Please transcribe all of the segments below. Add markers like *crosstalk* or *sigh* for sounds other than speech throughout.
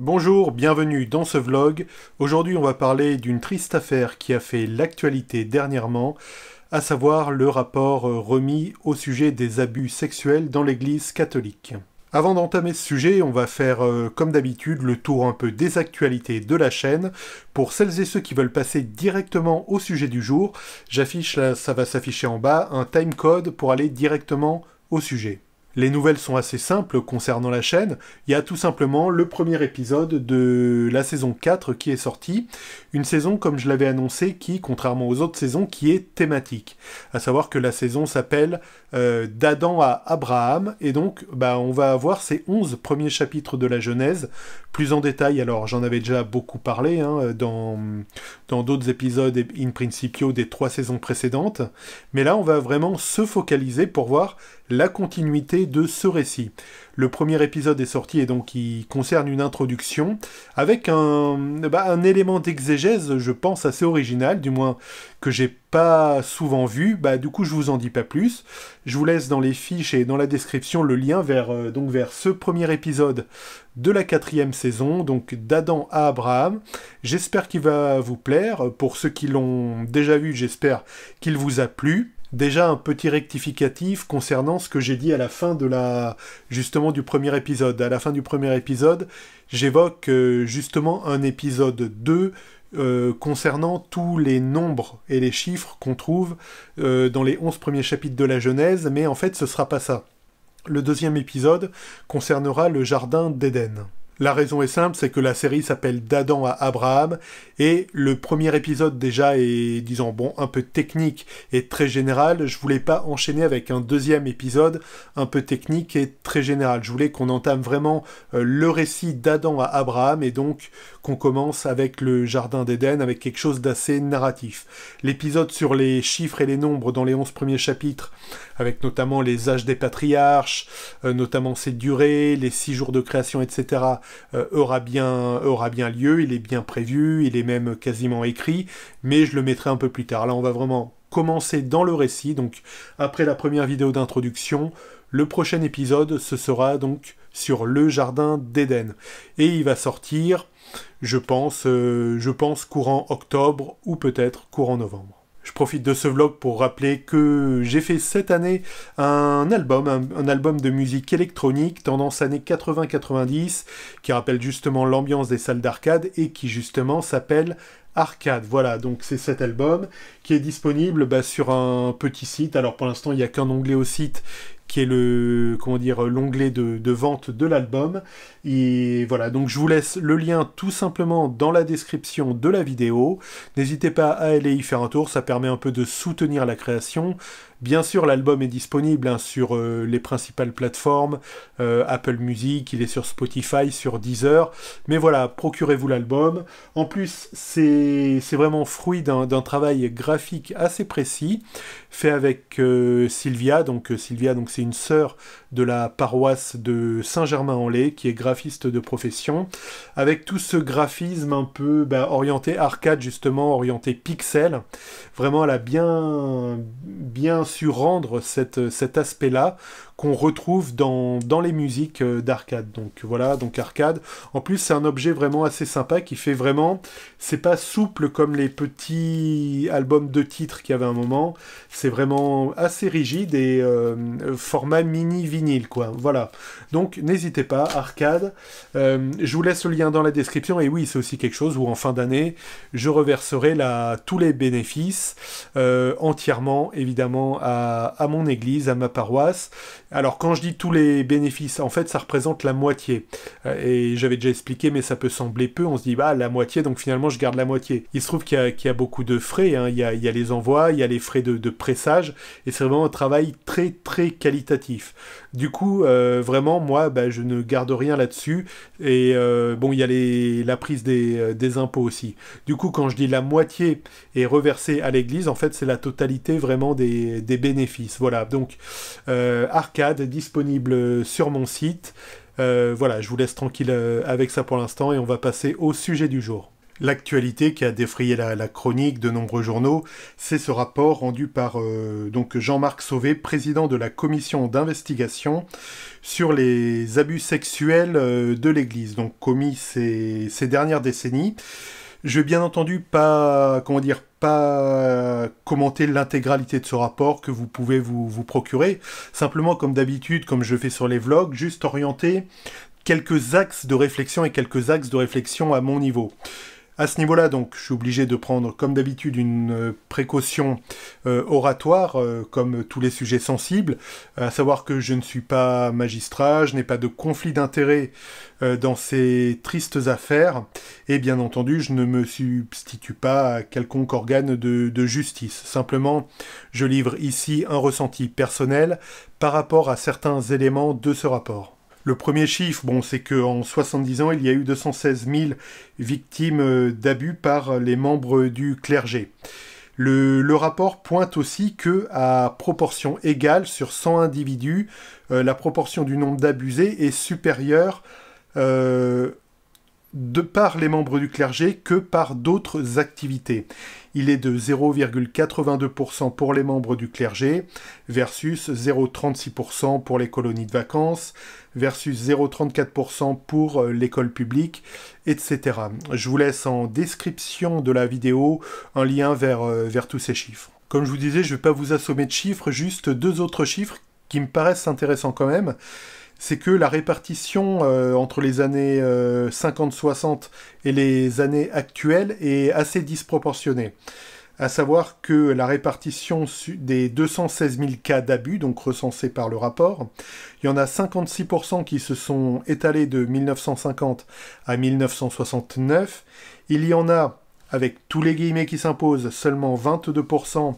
Bonjour, bienvenue dans ce vlog. Aujourd'hui on va parler d'une triste affaire qui a fait l'actualité dernièrement, à savoir le rapport euh, remis au sujet des abus sexuels dans l'Église catholique. Avant d'entamer ce sujet, on va faire euh, comme d'habitude le tour un peu des actualités de la chaîne. Pour celles et ceux qui veulent passer directement au sujet du jour, j'affiche, ça va s'afficher en bas, un timecode pour aller directement au sujet. Les nouvelles sont assez simples concernant la chaîne. Il y a tout simplement le premier épisode de la saison 4 qui est sorti. Une saison, comme je l'avais annoncé, qui, contrairement aux autres saisons, qui est thématique. À savoir que la saison s'appelle euh, D'Adam à Abraham. Et donc, bah, on va avoir ces 11 premiers chapitres de la Genèse. Plus en détail, alors j'en avais déjà beaucoup parlé hein, dans dans d'autres épisodes in principio des trois saisons précédentes. Mais là, on va vraiment se focaliser pour voir la continuité de ce récit. Le premier épisode est sorti et donc il concerne une introduction avec un, bah, élément d'exégèse, je pense, assez original, du moins que j'ai pas souvent vu. Bah, du coup, je vous en dis pas plus. Je vous laisse dans les fiches et dans la description le lien vers, euh, donc vers ce premier épisode de la quatrième saison, donc d'Adam à Abraham. J'espère qu'il va vous plaire. Pour ceux qui l'ont déjà vu, j'espère qu'il vous a plu. Déjà un petit rectificatif concernant ce que j'ai dit à la fin de la justement du premier épisode. À la fin du premier épisode, j'évoque euh, justement un épisode 2 euh, concernant tous les nombres et les chiffres qu'on trouve euh, dans les 11 premiers chapitres de la Genèse, mais en fait ce sera pas ça. Le deuxième épisode concernera le jardin d'Éden. La raison est simple, c'est que la série s'appelle D'Adam à Abraham et le premier épisode déjà est, disons, bon, un peu technique et très général. Je voulais pas enchaîner avec un deuxième épisode un peu technique et très général. Je voulais qu'on entame vraiment euh, le récit d'Adam à Abraham et donc qu'on commence avec le Jardin d'Éden, avec quelque chose d'assez narratif. L'épisode sur les chiffres et les nombres dans les 11 premiers chapitres, avec notamment les âges des patriarches, euh, notamment ses durées, les six jours de création, etc euh, aura, bien, aura bien lieu, il est bien prévu, il est même quasiment écrit, mais je le mettrai un peu plus tard. Là, on va vraiment commencer dans le récit, donc après la première vidéo d'introduction, le prochain épisode, ce sera donc sur le jardin d'Éden. Et il va sortir, je pense, euh, je pense courant octobre ou peut-être courant novembre. Je profite de ce vlog pour rappeler que j'ai fait cette année un album, un, album de musique électronique, tendance années 80-90, qui rappelle justement l'ambiance des salles d'arcade et qui justement s'appelle Arcade. Voilà, donc c'est cet album qui est disponible bah, sur un petit site. Alors pour l'instant, il n'y a qu'un onglet au site qui est le comment dire l'onglet de, vente de l'album. Et voilà, donc je vous laisse le lien tout simplement dans la description de la vidéo. N'hésitez pas à aller y faire un tour, ça permet un peu de soutenir la création. Bien sûr, l'album est disponible hein, sur euh, les principales plateformes, euh, Apple Music, il est sur Spotify, sur Deezer. Mais voilà, procurez-vous l'album. En plus, c'est vraiment fruit d'un travail graphique assez précis, fait avec euh, Sylvia. Donc Sylvia, donc une sœur de la paroisse de Saint-Germain-en-Laye, qui est graphiste de profession, avec tout ce graphisme un peu bah, orienté arcade, justement, orienté pixel. Vraiment, elle a bien, bien su rendre cette, cet aspect-là qu'on retrouve dans, les musiques euh, d'arcade. Donc voilà, donc arcade. En plus, c'est un objet vraiment assez sympa qui fait vraiment... C'est pas souple comme les petits albums de titres qu'il y avait un moment. C'est vraiment assez rigide et euh, format mini quoi. Voilà. Donc, n'hésitez pas, arcade. Euh, je vous laisse le lien dans la description. Et oui, c'est aussi quelque chose où, en fin d'année, je reverserai la, tous les bénéfices euh, entièrement, évidemment, à, mon église, à ma paroisse. Alors, quand je dis tous les bénéfices, en fait, ça représente la moitié. Euh, et j'avais déjà expliqué, mais ça peut sembler peu. On se dit, bah, la moitié, donc finalement, je garde la moitié. Il se trouve qu'il y, a beaucoup de frais. Hein. Il, y a, il, les envois, il y a les frais de, de pressage. Et c'est vraiment un travail très, très qualitatif. Du coup, euh, vraiment, moi, bah, je ne garde rien là-dessus. Et euh, bon, il y a la prise euh, des, impôts aussi. Du coup, quand je dis la moitié est reversée à l'Église, en fait, c'est la totalité vraiment des bénéfices. Voilà, donc arcade disponible sur mon site. voilà, je vous laisse tranquille avec ça pour l'instant et on va passer au sujet du jour. L'actualité qui a défrayé la, chronique de nombreux journaux, c'est ce rapport rendu par euh, donc Jean-Marc Sauvé, président de la commission d'investigation sur les abus sexuels euh, de l'Église, donc commis ces, dernières décennies. Je vais bien entendu pas, comment dire, pas commenter l'intégralité de ce rapport que vous pouvez vous, vous procurer. Simplement, comme d'habitude, comme je fais sur les vlogs, juste orienter quelques axes de réflexion et quelques axes de réflexion à mon niveau. À ce niveau-là, donc, je suis obligé de prendre, comme d'habitude, une euh, précaution euh, oratoire, euh, comme tous les sujets sensibles, à savoir que je ne suis pas magistrat, je n'ai pas de conflit d'intérêt dans ces tristes affaires, et bien entendu, je ne me substitue pas à quelconque organe de justice. Simplement, je livre ici un ressenti personnel par rapport à certains éléments de ce rapport. Le premier chiffre, bon, c'est qu'en 70 ans, il y a eu 216 000 victimes euh, d'abus par les membres du clergé. Le, rapport pointe aussi que, à proportion égale sur 100 individus, euh, la proportion du nombre d'abusés est supérieure euh, de par les membres du clergé que par d'autres activités. Il est de 0,82% pour les membres du clergé versus 0,36% pour les colonies de vacances versus 0,34% pour euh, l'école publique, etc. Je vous laisse en description de la vidéo un lien vers, euh, vers tous ces chiffres. Comme je vous disais, je ne vais pas vous assommer de chiffres, juste deux autres chiffres qui me paraissent intéressants quand même c'est que la répartition euh, entre les années 50-60 euh, et les années actuelles est assez disproportionnée. À savoir que la répartition des 216 000 cas d'abus, donc recensés par le rapport, il y en a 56% qui se sont étalés de 1950 à 1969. Il y en a, avec tous les guillemets qui s'imposent, seulement 22%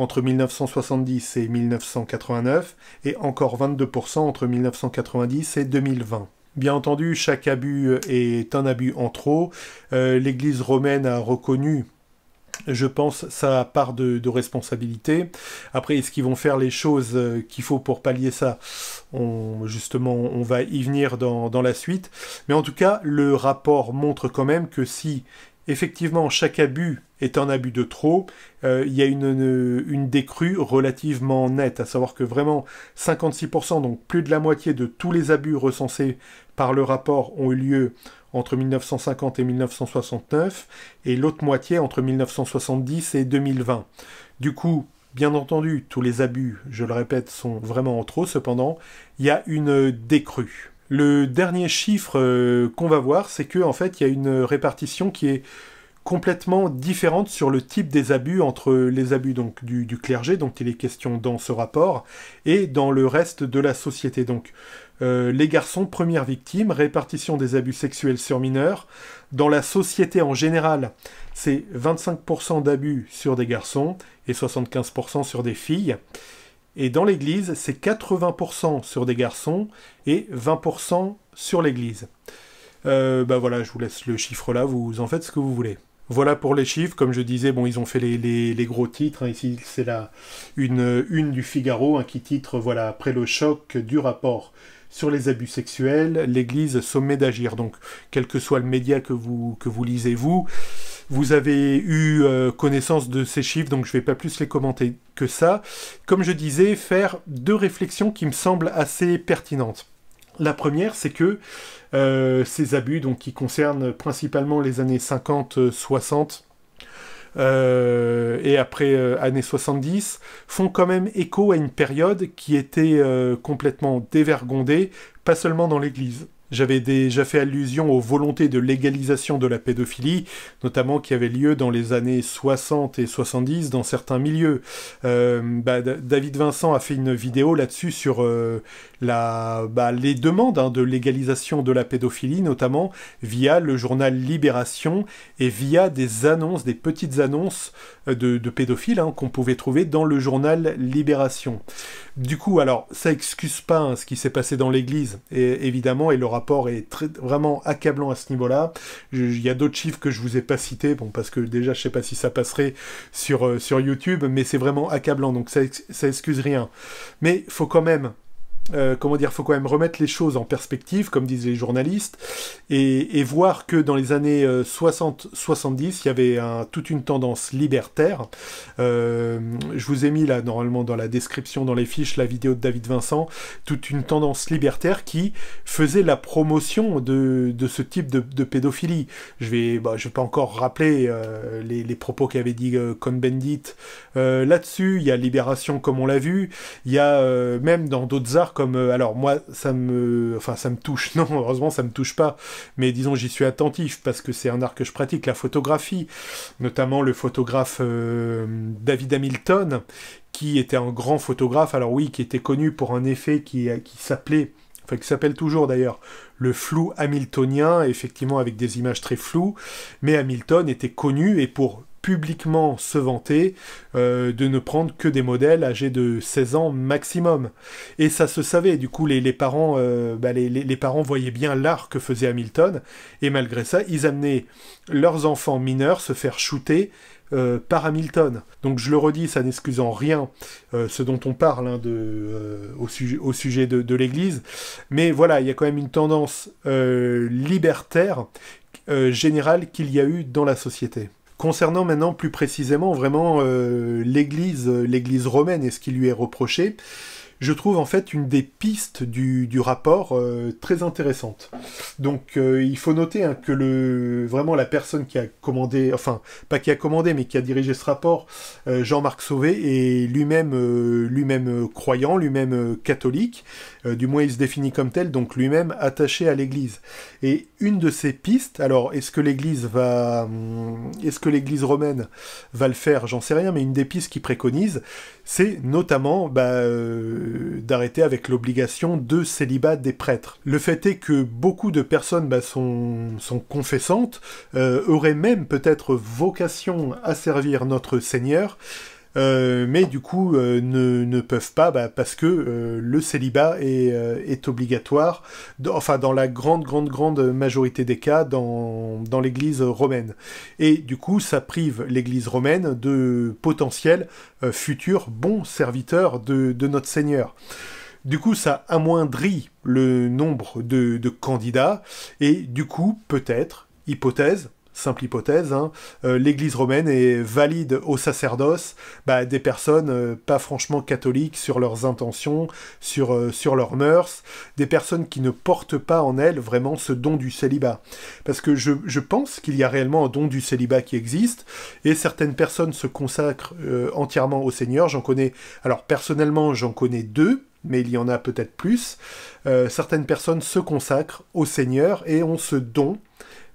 entre 1970 et 1989 et encore 22% entre 1990 et 2020. Bien entendu, chaque abus euh, est un abus en trop. Euh, L'Église romaine a reconnu je pense, sa part de, responsabilité. Après, est-ce qu'ils vont faire les choses euh, qu'il faut pour pallier ça on, Justement, on va y venir dans, dans, la suite. Mais en tout cas, le rapport montre quand même que si effectivement chaque abus est un abus de trop. Euh, il y a une, une, décrue relativement nette, à savoir que vraiment 56%, donc plus de la moitié de tous les abus recensés par le rapport ont eu lieu entre 1950 et 1969, et l'autre moitié entre 1970 et 2020. Du coup, Bien entendu, tous les abus, je le répète, sont vraiment en trop, cependant, il y a une décrue. Le dernier chiffre euh, qu'on va voir, c'est que en fait, il y a une répartition qui est complètement différente sur le type des abus entre les abus donc du, clergé dont il est question dans ce rapport et dans le reste de la société donc euh, les garçons première victime répartition des abus sexuels sur mineurs dans la société en général c'est 25% d'abus sur des garçons et 75% sur des filles et dans l'église c'est 80% sur des garçons et 20% sur l'église euh, bah voilà je vous laisse le chiffre là vous en faites ce que vous voulez voilà pour les chiffres. Comme je disais, bon, ils ont fait les, gros titres. Hein. Ici, c'est la une, une du Figaro hein, qui titre voilà après le choc du rapport sur les abus sexuels, l'Église sommet d'agir. Donc, quel que soit le média que vous que vous lisez vous, vous avez eu euh, connaissance de ces chiffres. Donc, je ne vais pas plus les commenter que ça. Comme je disais, faire deux réflexions qui me semblent assez pertinentes. La première, c'est que euh, ces abus, donc, qui concernent principalement les années 50-60 euh, euh, et après années 70, font quand même écho à une période qui était complètement dévergondée, pas seulement dans l'Église. J'avais déjà fait allusion aux volontés de légalisation de la pédophilie, notamment qui avait lieu dans les années 60 et 70 dans certains milieux. Euh, bah, David Vincent a fait une vidéo là-dessus sur euh, bah, les demandes hein, de légalisation de la pédophilie, notamment via le journal Libération et via des annonces, des petites annonces euh, de, pédophiles hein, qu'on pouvait trouver dans le journal Libération. Du coup, alors, ça excuse pas hein, ce qui s'est passé dans l'église, et évidemment, elle aura rapport est très, vraiment accablant à ce niveau-là. Il y a d'autres chiffres que je vous ai pas cités, bon, parce que déjà, je sais pas si ça passerait sur, euh, sur YouTube, mais c'est vraiment accablant, donc ça, ça excuse rien. Mais il faut quand même euh, comment dire, faut quand même remettre les choses en perspective, comme disent les journalistes, et, voir que dans les années 60-70, euh, il y avait un, toute une tendance libertaire. Euh, je vous ai mis là, normalement, dans la description, dans les fiches, la vidéo de David Vincent, toute une tendance libertaire qui faisait la promotion de, ce type de, pédophilie. Je vais, bah, je vais pas encore rappeler les, les, propos qu'avait dit Cohn-Bendit là-dessus. Il y a Libération, comme on l'a vu. Il y a même dans d'autres arts, euh, alors moi ça me enfin ça me touche *laughs* non heureusement ça me touche pas mais disons j'y suis attentif parce que c'est un art que je pratique la photographie notamment le photographe euh, David Hamilton qui était un grand photographe alors oui qui était connu pour un effet qui euh, qui s'appelait qui s'appelle toujours d'ailleurs le flou hamiltonien, effectivement avec des images très floues, mais Hamilton était connu et pour publiquement se vanter euh, de ne prendre que des modèles âgés de 16 ans maximum. Et ça se savait, du coup les, parents, euh, bah, les, les, parents voyaient bien l'art que faisait Hamilton, et malgré ça, ils amenaient leurs enfants mineurs se faire shooter euh, par Hamilton. Donc je le redis, ça n'excuse en rien euh, ce dont on parle hein, euh, au, sujet, de, de l'Église. Mais voilà, il y a quand même une tendance libertaire générale qu'il y a eu dans la société. Concernant maintenant plus précisément vraiment l'Église, l'Église romaine et ce qui lui est reproché, je trouve en fait une des pistes du, rapport euh, très intéressante. Donc euh, il faut noter hein, que le, vraiment la personne qui a commandé, enfin pas qui a commandé, mais qui a dirigé ce rapport, euh, Jean-Marc Sauvé, est lui-même lui-même croyant, lui-même catholique, du moins il se définit comme tel, donc lui-même attaché à l'Église. Et une de ces pistes, alors est-ce que l'Église va, hum, est-ce que l'Église romaine va le faire, j'en sais rien, mais une des pistes qu'il préconise, c'est notamment bah, d'arrêter avec l'obligation de célibat des prêtres. Le fait est que beaucoup de personnes bah, sont, sont, confessantes, euh, auraient même peut-être vocation à servir notre Seigneur, euh, mais du coup euh, ne, ne, peuvent pas bah, parce que euh, le célibat est, obligatoire, enfin dans la grande, grande, grande majorité des cas dans, dans l'Église romaine. Et du coup, ça prive l'Église romaine de potentiels futurs bons serviteurs de, de notre Seigneur. Du coup, ça amoindrit le nombre de candidats et du coup, peut-être, hypothèse, simple hypothèse, hein. euh, l'Église romaine est valide au sacerdoce bah, des personnes euh, pas franchement catholiques sur leurs intentions, sur, euh, sur leurs mœurs, des personnes qui ne portent pas en elles vraiment ce don du célibat. Parce que je, je pense qu'il y a réellement un don du célibat qui existe, et certaines personnes se consacrent entièrement au Seigneur. J'en connais, alors personnellement j'en connais deux, mais il y en a peut-être plus. certaines personnes se consacrent au Seigneur et ont ce don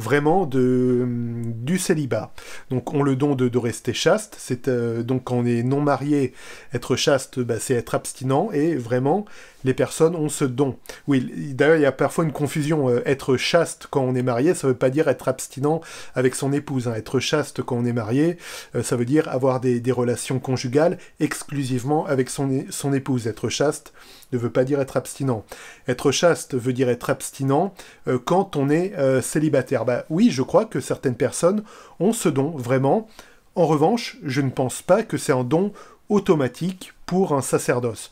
vraiment de, du célibat. Donc on le don de, de rester chaste, c'est euh, donc quand on est non marié, être chaste, bah, c'est être abstinent, et vraiment les personnes ont ce don. Oui, d'ailleurs, il y a parfois une confusion. Euh, être chaste quand on est marié, ça ne veut pas dire être abstinent avec son épouse. Hein. Être chaste quand on est marié, euh, ça veut dire avoir des, relations conjugales exclusivement avec son, épouse. Être chaste ne veut pas dire être abstinent. Être chaste veut dire être abstinent euh, quand on est célibataire. Bah oui, je crois que certaines personnes ont ce don, vraiment. En revanche, je ne pense pas que c'est un don automatique pour un sacerdoce.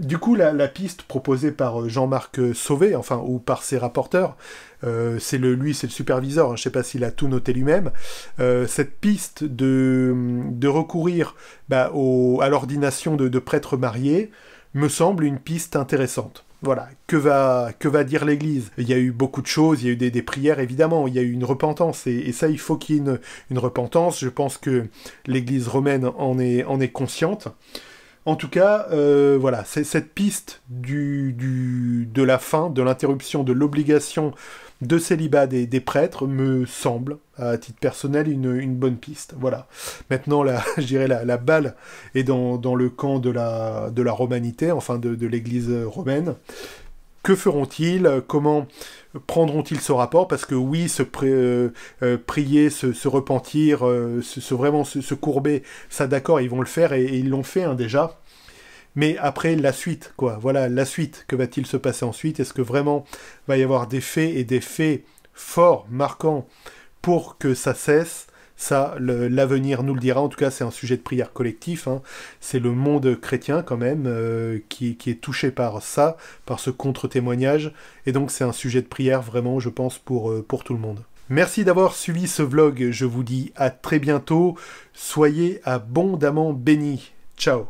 Du coup, la, piste proposée par euh, Jean-Marc euh, Sauvé, enfin, ou par ses rapporteurs, euh, c'est le, lui, c'est le superviseur, hein, je ne sais pas s'il a tout noté lui-même, cette piste de, recourir bah, à l'ordination de, prêtres mariés me semble une piste intéressante. Voilà, que va, que va dire l'Église Il y a eu beaucoup de choses, il y a eu des, prières évidemment, il y a eu une repentance, et, ça il faut qu'il y ait une, repentance, je pense que l'Église romaine en est consciente. En tout cas, euh, voilà, cette piste de la fin, de l'interruption de l'obligation de célibat des, prêtres me semble, à titre personnel, une, bonne piste. Voilà. Maintenant, la, *laughs* je dirais la, balle est dans, le camp de la, romanité, enfin de l'Église romaine, que feront-ils Comment prendront-ils ce rapport Parce que oui, se euh, euh, prier, se, repentir, euh, se, vraiment se, courber, ça d'accord, ils vont le faire et, ils l'ont fait hein, déjà. Mais après, la suite, quoi. Voilà, la suite. Que va-t-il se passer ensuite Est-ce que vraiment va y avoir des faits et des faits forts, marquants, pour que ça cesse ça, l'avenir nous le dira. En tout cas, c'est un sujet de prière collectif. Hein. C'est le monde chrétien quand même euh, qui, est touché par ça, par ce contre-témoignage. Et donc, c'est un sujet de prière vraiment, je pense, pour, euh, pour tout le monde. Merci d'avoir suivi ce vlog. Je vous dis à très bientôt. Soyez abondamment bénis. Ciao